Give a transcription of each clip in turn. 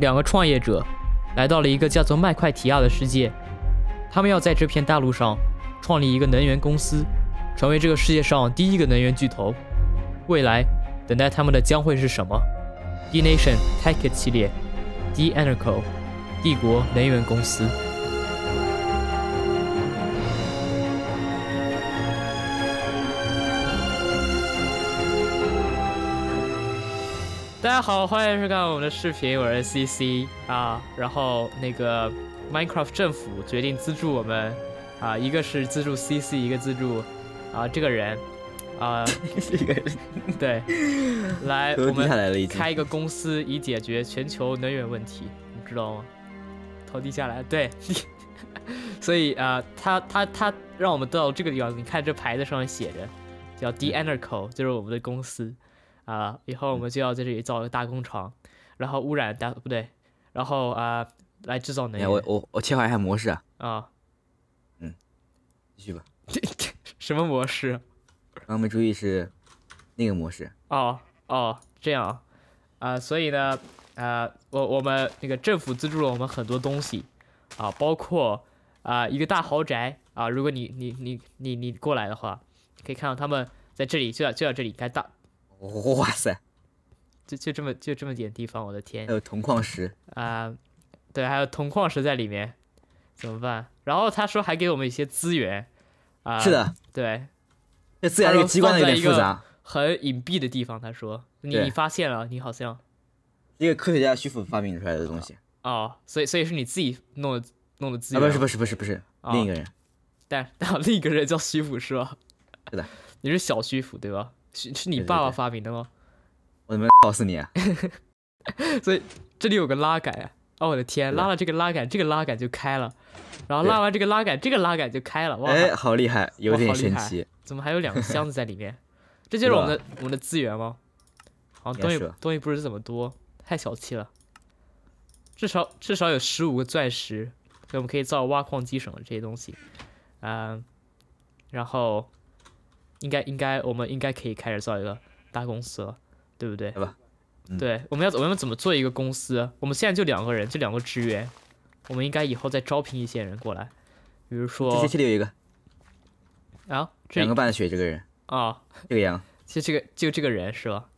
两个创业者来到了一个叫做麦快提亚的世界，他们要在这片大陆上创立一个能源公司，成为这个世界上第一个能源巨头。未来等待他们的将会是什么？D Nation t e c k e t 系列，D Enrico 帝国能源公司。家好，欢迎收看我们的视频，我是 CC 啊。然后那个 Minecraft 政府决定资助我们啊，一个是资助 CC，一个资助啊这个人啊，一 个人对，来我们开一个公司以解决全球能源问题，你知道吗？投递下来，对，所以啊，他他他让我们到这个地方，你看这牌子上面写着叫 d h e Anerco，就是我们的公司。啊！以后我们就要在这里造一个大工厂，然后污染大不对，然后啊来制造能源。我我我切换一下模式啊。啊，嗯，继续吧。这这什么模式？刚没注意是那个模式。哦哦，这样啊。所以呢，啊，我我们那个政府资助了我们很多东西啊，包括啊一个大豪宅啊。如果你你你你你过来的话，可以看到他们在这里就要就要这里开大。哇塞，就就这么就这么点地方，我的天！还有铜矿石啊，对，还有铜矿石在里面，怎么办？然后他说还给我们一些资源啊，是的，对。那资源这个机关有点复杂，很隐蔽的地方。他说你你发现了，你好像一个科学家徐福发明出来的东西哦，所以所以是你自己弄的弄的资源，不是不是不是不是另一个人，但 但另一个人叫徐福是吧？是的，你是小徐福对吧？是是你爸爸发明的吗？我怎么告诉你？啊？所以这里有个拉杆啊！我的天，拉了这个拉杆，这个拉杆就开了；然后拉完这个拉杆，这个拉杆就开了。哇，好厉害，有点神奇。怎么还有两个箱子在里面？这就是我们的我们的资源吗？好，东西东西不是怎么多，太小气了。至少至少有十五个钻石，我们可以造挖矿机什么这些东西。嗯，然后。应该应该，我们应该可以开始造一个大公司了，对不对？对吧？对，我们要我们要怎么做一个公司？我们现在就两个人，就两个职员，我们应该以后再招聘一些人过来，比如说这里有一个啊，两个半血这个人啊，这个羊，就这个就这个人是吧？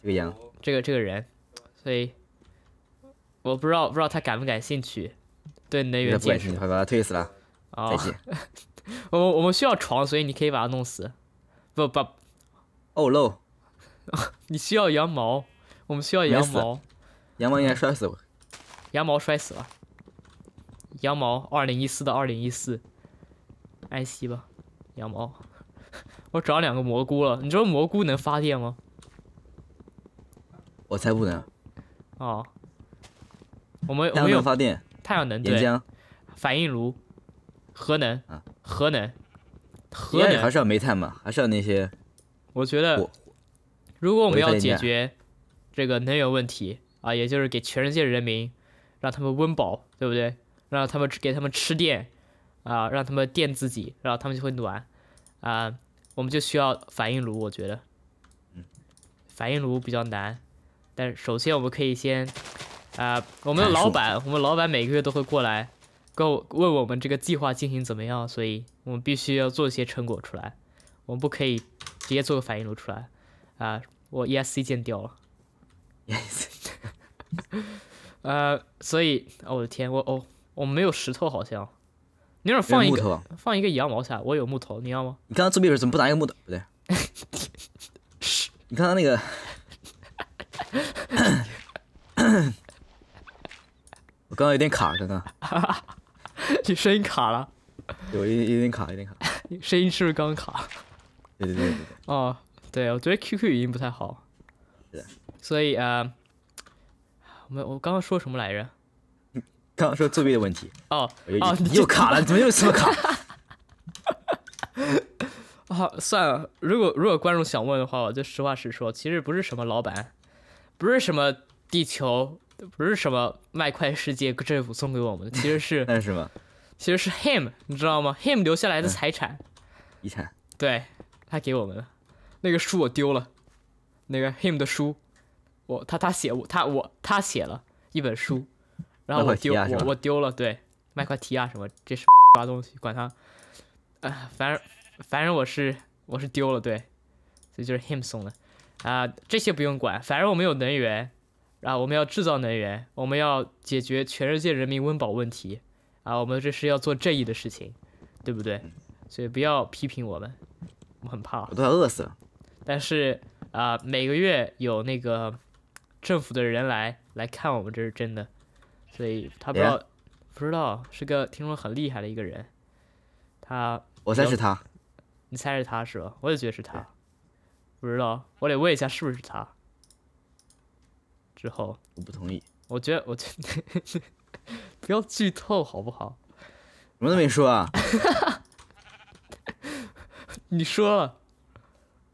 这个羊，这个这个人，所以我不知道不知道他感不感兴趣，对你的意见？快把他推死了！再见。我我们需要床，所以你可以把他弄死。不不，哦漏，你需要羊毛，我们需要羊毛。羊毛应该摔死吧？羊毛摔死了。羊毛二零一四到二零一四，哀惜吧，羊毛。我长两个蘑菇了，你说蘑菇能发电吗？我才不能。哦。我们们有发电。太阳能。对。反应炉。核能。核能。核里还是要煤炭嘛，还是要那些？我觉得，如果我们要解决这个能源问题啊，也就是给全世界人民让他们温饱，对不对？让他们给他们吃电啊，让他们电自己，然后他们就会暖啊。我们就需要反应炉，我觉得。反应炉比较难，但是首先我们可以先啊，我们的老板，我们老板每个月都会过来。够问我们这个计划进行怎么样？所以我们必须要做一些成果出来。我们不可以直接做个反应炉出来啊！我 E S C 键掉了。E S 呃，所以，哦、我的天，我哦，我没有石头，好像。你要是放一个，放一个羊毛下，来，我有木头，你要吗？你刚刚壁纸怎么不拿一个木头？不对。你刚刚那个。我刚刚有点卡，刚刚。你声音卡了，我一有点卡，有点卡。声音是不是刚卡？对对对对哦，对，我觉得 QQ 语音不太好。对。所以啊，我们我刚刚说什么来着？刚刚说作弊的问题。哦哦，你又卡了，怎么又这么卡？哈哈哈！啊，算了，如果如果观众想问的话，我就实话实说，其实不是什么老板，不是什么地球。不是什么麦块世界政府送给我们的，其实是？那是其实是 him，你知道吗？him 留下来的财产，遗产。对他给我们了。那个书我丢了，那个 him 的书，我他他写我他我他写了一本书，然后我丢我我丢了。对，麦块提亚什么这是啥 东西？管他，啊，反正反正我是我是丢了。对，这就是 him 送的啊，这些不用管，反正我们有能源。啊，我们要制造能源，我们要解决全世界人民温饱问题，啊，我们这是要做正义的事情，对不对？所以不要批评我们，我们很怕，我都要饿死了。但是啊，每个月有那个政府的人来来看我们，这是真的。所以他不知道，不知道是个听说很厉害的一个人。他，我猜是他。你猜是他是吧？我也觉得是他。不知道，我得问一下是不是他。之后我不同意，我觉得我觉得 不要剧透好不好？什么都没说啊？你说了？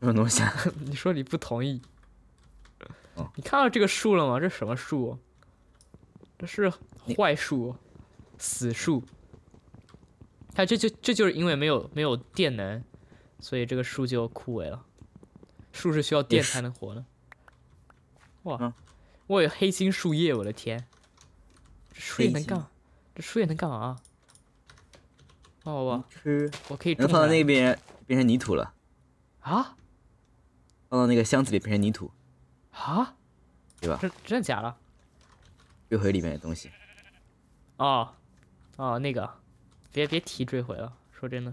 什么东西？啊？你说你不同意。哦，你看到这个树了吗？这什么树？这是坏树，死树。它这就这就是因为没有没有电能，所以这个树就枯萎了。树是需要电才能活的。哇。我有黑心树叶，我的天！树叶能干？这树叶能干哦我吃，我可以种。放到那边变成泥土了。啊？放到那个箱子里变成泥土。啊？对吧？真真的假的？坠毁里面的东西。哦，哦那个。别别提坠毁了，说真的。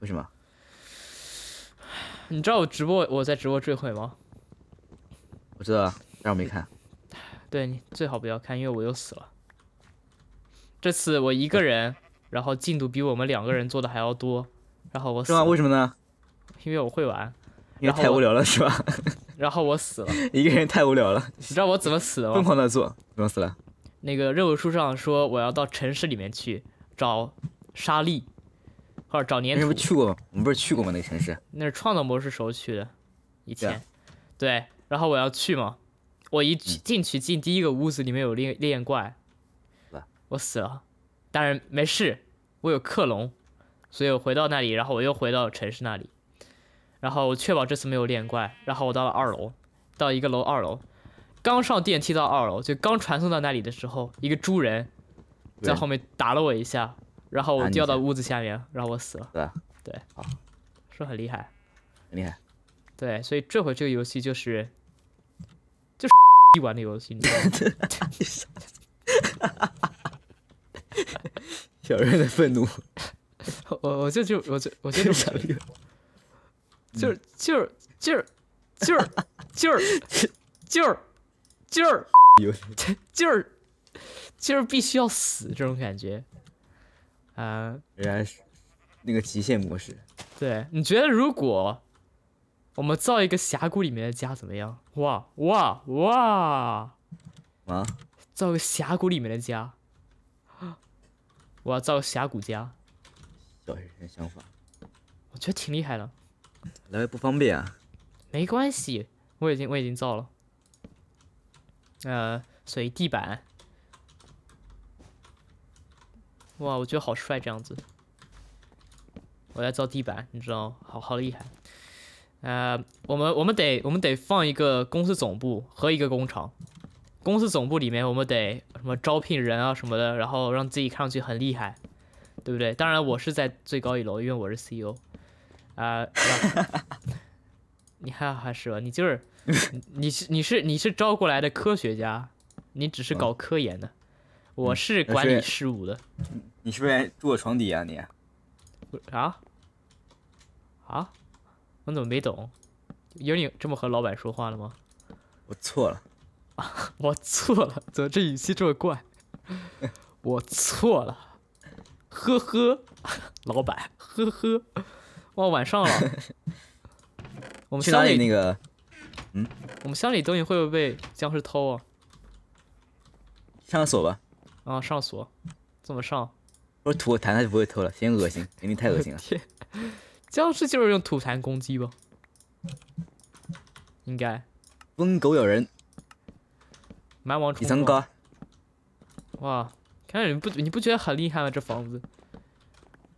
为什么？你知道我直播我在直播坠毁吗？我知道，但我没看。对你最好不要看，因为我又死了。这次我一个人，然后进度比我们两个人做的还要多，然后我死了。是吗？为什么呢？因为我会玩。因为太无聊了，是吧？然后我死了。一个人太无聊了。你知道我怎么死的吗？疯狂的做，怎么死了？那个任务书上说我要到城市里面去找沙粒，或者找粘土。那不去过吗？我们不是去过吗？那个城市？那是创造模式时候去的，以前。对，然后我要去嘛。我一进去进第一个屋子里面有烈烈焰怪，我死了。当然没事，我有克隆，所以我回到那里，然后我又回到城市那里，然后我确保这次没有烈焰怪。然后我到了二楼，到一个楼二楼，刚上电梯到二楼，就刚传送到那里的时候，一个猪人在后面打了我一下，然后我掉到屋子下面，然后我死了。对对，是很厉害，很厉害。对，所以这回这个游戏就是。玩的游戏，小瑞的愤怒，我我就就我就我就就小瑞，就是就是就是就是就是就是就是就是必须要死这种感觉，啊，仍然是那个极限模式，对，你觉得如果？我们造一个峡谷里面的家怎么样？哇哇哇！啊！造个峡谷里面的家，我要造峡谷家。小学生想法，我觉得挺厉害的。来不方便啊。没关系，我已经我已经造了。呃，以地板。哇，我觉得好帅这样子。我在造地板，你知道，好好厉害。呃，我们我们得我们得放一个公司总部和一个工厂。公司总部里面我们得什么招聘人啊什么的，然后让自己看上去很厉害，对不对？当然我是在最高一楼，因为我是 CEO。啊，你还还是吧？你就是你是你是你是招过来的科学家，你只是搞科研的，我是管理事务的。你是不是住我床底啊你？啊？啊？我怎么没懂？有你这么和老板说话的吗？我错了，我错了，怎么这语气这么怪？我错了，呵呵，老板，呵呵，哇，晚上了，我们乡里那个，嗯，我们乡里东西会不会被僵尸偷啊？上锁吧。啊，上锁，怎么上？我吐个他就不会偷了，嫌恶心，肯定太恶心了。僵尸就是用吐痰攻击吧，应该。疯狗咬人。蛮王吐。你哥。哇，看你不，你不觉得很厉害吗？这房子。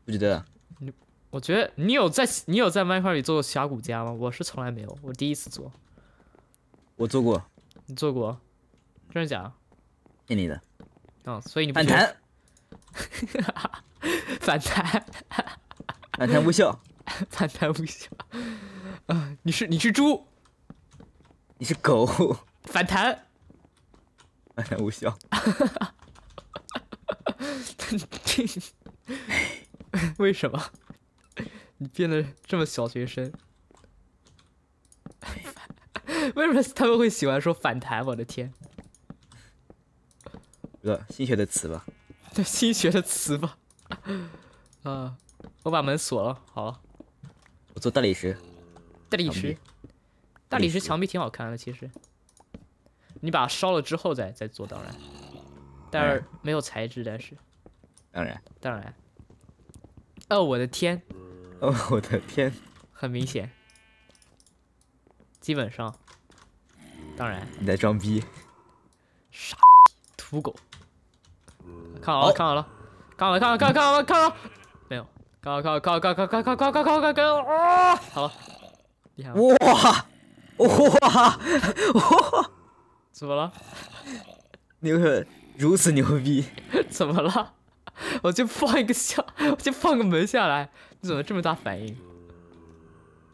不觉得。你，我觉得你有在你有在麦克里做过峡谷家吗？我是从来没有，我第一次做。我做过。你做过？真的假？骗你的。嗯，所以你不反弹。反弹。反弹无效。反弹无效啊！你是你是猪，你是狗，反弹，哎，无效。为什么？你变得这么小学生？为什么他们会喜欢说反弹？我的天！对，新学的词吧。对，新学的词吧。啊，我把门锁了，好。了。做大理石，大理石，大理石墙壁挺好看的。其实，你把它烧了之后再再做，当然，但是没有材质，但是，当然，当然，哦，我的天，哦，我的天，很明显，基本上，当然，你在装逼，傻土狗，看好了，看好了，看好了，看好了，看好了，看好了。靠靠靠靠靠靠靠靠靠靠靠！啊！好厉害！哇哇哇！怎么了？牛人如此牛逼！怎么了？我就放一个下，我就放个门下来，你怎么这么大反应？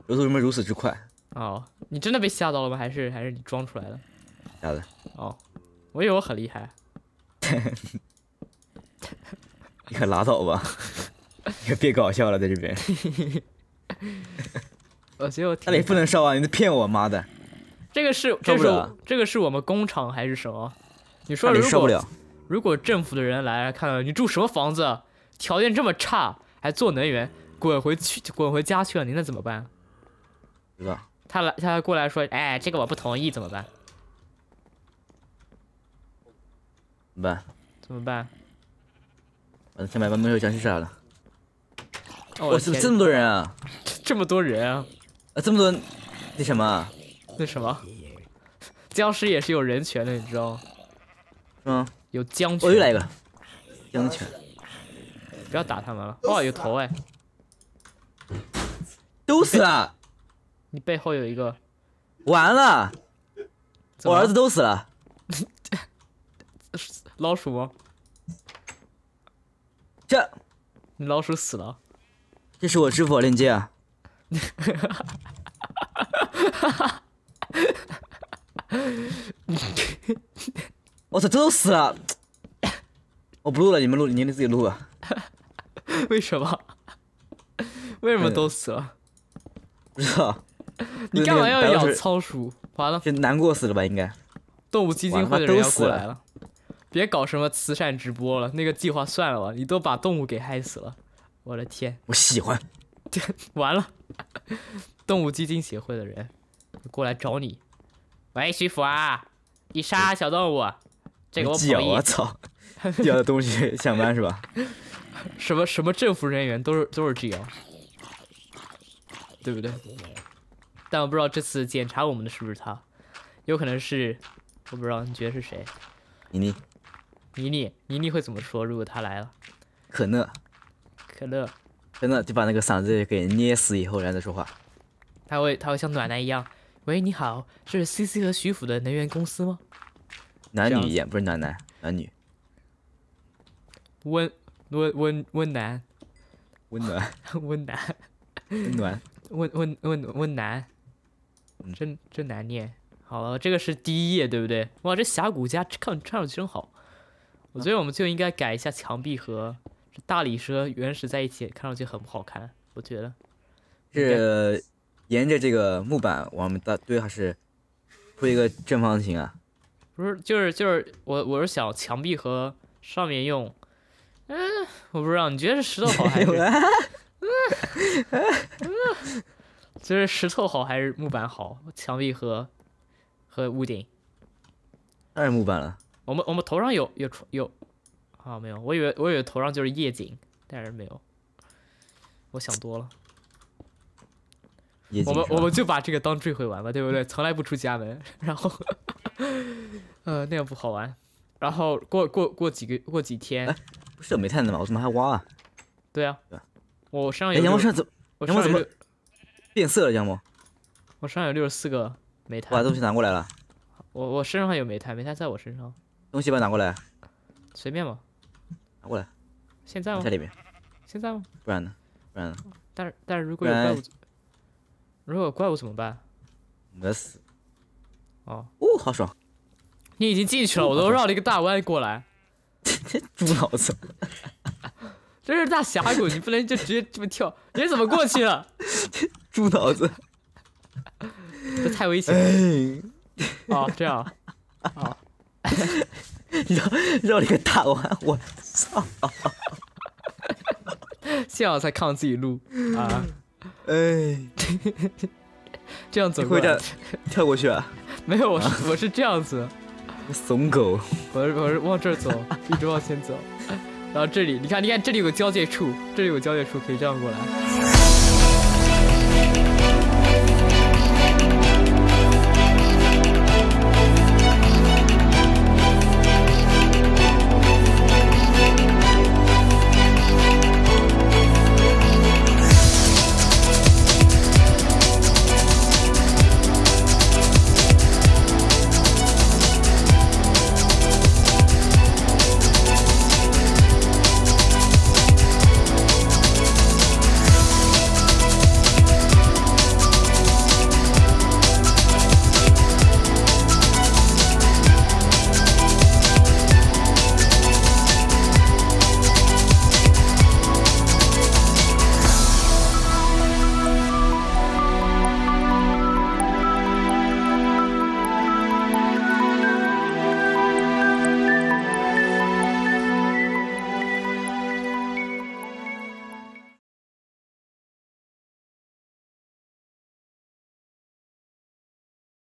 为什么如此之快？哦，你真的被吓到了吗？还是还是你装出来的？假的。哦，我以为我很厉害。你可拉倒吧！别搞笑了，在这边。我天，那里不能烧啊！你在骗我，妈的！这个是，这是，这个是我们工厂还是什么？你说如果如果政府的人来看了，你住什么房子，条件这么差，还做能源，滚回去，滚回家去了，你那怎么办？知道。他来，他过来说，哎，这个我不同意，怎么办？怎么办？怎么办？我的三百万没有想起啥了。么这么多人啊！这么多人啊！啊，这么多，那什么？那什么？僵尸也是有人权的，你知道吗？嗯，有僵尸。又来一个僵权，不要打他们了。哦，有头哎！都死了！你背后有一个。完了！我儿子都死了。老鼠吗？这你老鼠死了。这是我支付宝链接。啊。我操，这都死了！我不录了，你们录，你们自己录吧。为什么？为什么都死了？不知道。你干嘛要养仓鼠？完了。就难过死了吧，应该。动物基金的人要过来了。别搞什么慈善直播了，那个计划算了吧。你都把动物给害死了。我的天，我喜欢。完了，动物基金协会的人过来找你。喂，徐福啊，你杀小动物，这个我不我操，要的东西上 班是吧？什么什么政府人员都是都是这样，对不对？但我不知道这次检查我们的是不是他，有可能是，我不知道，你觉得是谁？妮妮，妮妮，妮妮会怎么说？如果他来了？可乐。可乐，真的就把那个嗓子给捏死以后，然后再说话。他会，他会像暖男一样。喂，你好，是 C C 和徐府的能源公司吗？男女演不是暖男，男女。温温温 温男。温暖。温男。温暖。温温温温男。真真难念。好了，这个是第一页，对不对？哇，这峡谷家唱唱的真好。我觉得我们就应该改一下墙壁和。大理石和原石在一起看上去很不好看，我觉得。是沿着这个木板往大堆还是铺一个正方形啊？不是，就是就是我我是想墙壁和上面用，嗯，我不知道你觉得是石头好还是？嗯、哈就是石头好还是木板好？墙壁和和屋顶？当然木板了。我们我们头上有有有。啊，没有，我以为我以为头上就是夜景，但是没有，我想多了。我们我们就把这个当坠毁玩吧，对不对？从来不出家门，然后，呃，那样不好玩。然后过过过几个过几天，不是有煤炭的吗？我怎么还挖啊？对啊，我身上有羊毛衫，怎么羊毛怎么变色了？羊毛？我身上有六十四个煤炭。把东西拿过来了。我我身上还有煤炭，煤炭在我身上。东西把拿过来。随便吧。过来，现在吗？在里面，现在吗？不然呢？不然呢？但是但是如果有怪物，如果有怪物怎么办？没死。哦，哦，好爽！你已经进去了，我都绕了一个大弯过来。猪脑子！这是大峡谷，你不能就直接这么跳。你怎么过去了？猪脑子！这太危险了。哦，这样哦。绕绕了一个大弯，我操！幸好才看到自己录啊，哎，这样走过来，跳过去啊？没有，我是我是这样子，怂狗，我我是往这走，一直往前走，然后这里，你看你看，这里有个交界处，这里有个交界处，可以这样过来。